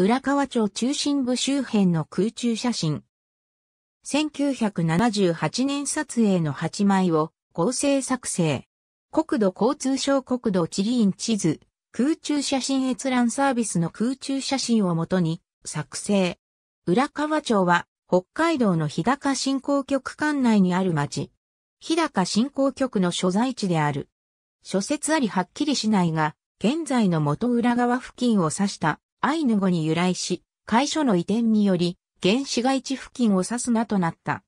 浦河町中心部周辺の空中写真。1978年撮影の8枚を合成作成。国土交通省国土地理院地図、空中写真閲覧サービスの空中写真をもとに作成。浦河町は北海道の日高振興局管内にある町。日高振興局の所在地である。諸説ありはっきりしないが、現在の元浦川付近を指したアイヌ語に由来し、会所の移転により、原市街地付近を指す名となった。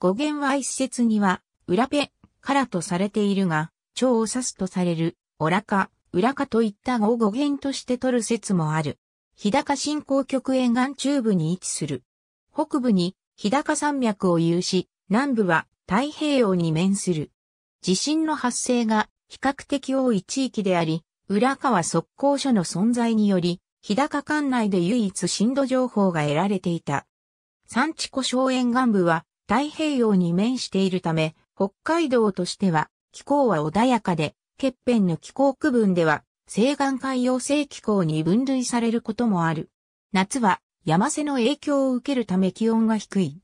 語源は一説には、裏ペからとされているが、蝶を指すとされる、オラカ、ウラカといった語を語源として取る説もある。日高振興局沿岸中部に位置する。北部に日高山脈を有し、南部は太平洋に面する。地震の発生が比較的多い地域であり、浦川側溝所の存在により、日高管内で唯一震度情報が得られていた。産地湖小沿岸部は太平洋に面しているため、北海道としては気候は穏やかで、欠片の気候区分では西岸海洋性気候に分類されることもある。夏は山瀬の影響を受けるため気温が低い。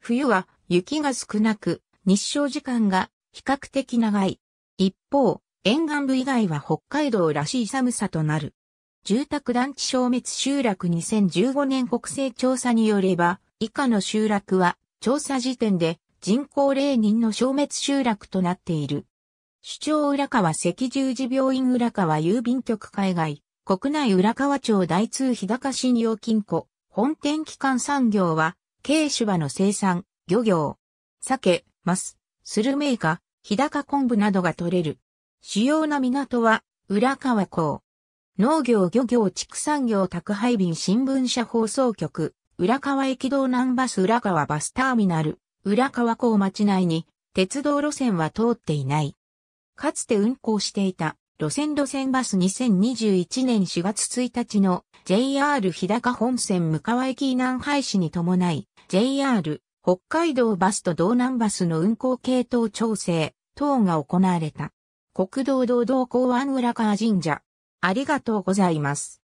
冬は雪が少なく、日照時間が比較的長い。一方、沿岸部以外は北海道らしい寒さとなる。住宅団地消滅集落2015年国勢調査によれば、以下の集落は調査時点で人口霊人の消滅集落となっている。主張浦川赤十字病院浦川郵便局海外、国内浦川町大通日高信用金庫、本店機関産業は、軽手馬の生産、漁業、酒、マス、スルメイカ、日高昆布などが取れる。主要な港は、浦川港。農業漁業畜産業宅配便新聞社放送局、浦河駅道南バス浦河バスターミナル、浦河港町内に鉄道路線は通っていない。かつて運行していた路線路線バス2021年4月1日の JR 日高本線向川駅南廃止に伴い JR 北海道バスと道南バスの運行系統調整等が行われた。国道道道港湾浦川神社ありがとうございます。